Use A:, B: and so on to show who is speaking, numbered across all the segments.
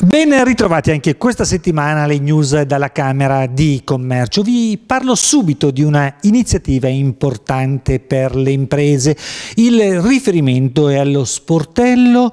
A: Ben ritrovati anche questa settimana alle news dalla Camera di Commercio. Vi parlo subito di una iniziativa importante per le imprese. Il riferimento è allo sportello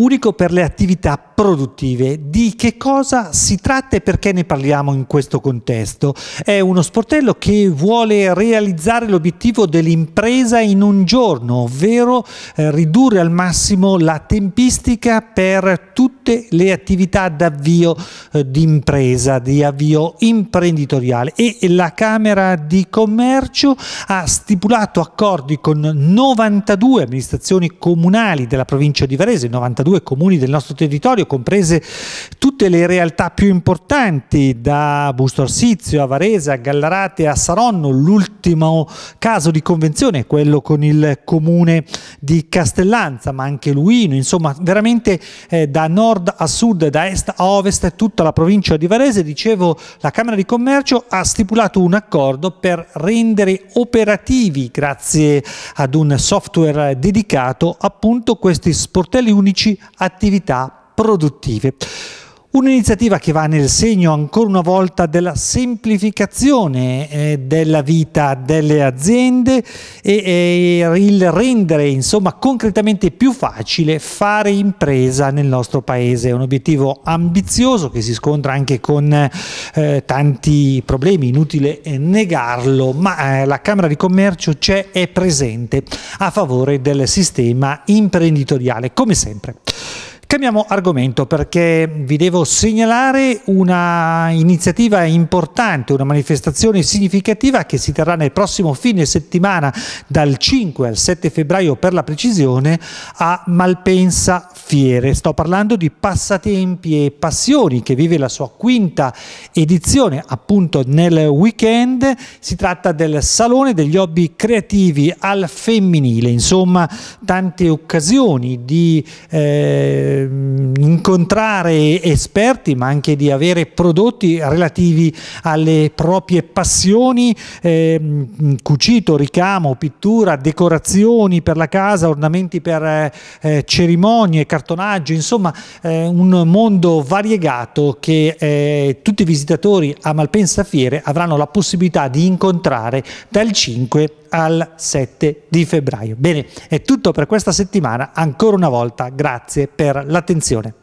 A: unico per le attività produttive. Di che cosa si tratta e perché ne parliamo in questo contesto? È uno sportello che vuole realizzare l'obiettivo dell'impresa in un giorno, ovvero eh, ridurre al massimo la tempistica per tutte le attività d'avvio eh, di impresa, di avvio imprenditoriale e la Camera di Commercio ha stipulato accordi con 92 amministrazioni comunali della provincia di Varese, 92 32 comuni del nostro territorio, comprese tutte le realtà più importanti, da Busto Arsizio a Varese, a Gallarate a Saronno. L'ultimo caso di convenzione è quello con il comune di Castellanza, ma anche Luino, insomma veramente eh, da nord a sud, da est a ovest, tutta la provincia di Varese. Dicevo, la Camera di Commercio ha stipulato un accordo per rendere operativi, grazie ad un software dedicato, appunto questi sportelli unici 15 attività produttive. Un'iniziativa che va nel segno ancora una volta della semplificazione eh, della vita delle aziende e, e il rendere insomma, concretamente più facile fare impresa nel nostro paese. È un obiettivo ambizioso che si scontra anche con eh, tanti problemi, inutile eh, negarlo, ma eh, la Camera di Commercio c'è, è presente a favore del sistema imprenditoriale, come sempre. Cambiamo argomento perché vi devo segnalare una iniziativa importante, una manifestazione significativa che si terrà nel prossimo fine settimana dal 5 al 7 febbraio per la precisione a Malpensa Fiere. Sto parlando di Passatempi e Passioni che vive la sua quinta edizione appunto nel weekend. Si tratta del Salone degli Hobby Creativi al Femminile, insomma tante occasioni di... Eh, eh, incontrare esperti ma anche di avere prodotti relativi alle proprie passioni, eh, cucito, ricamo, pittura, decorazioni per la casa, ornamenti per eh, eh cerimonie, cartonaggio, insomma eh, un mondo variegato che eh, tutti i visitatori a Malpensa Fiere avranno la possibilità di incontrare dal 5 al 7 di febbraio. Bene, è tutto per questa settimana, ancora una volta grazie per l'attenzione.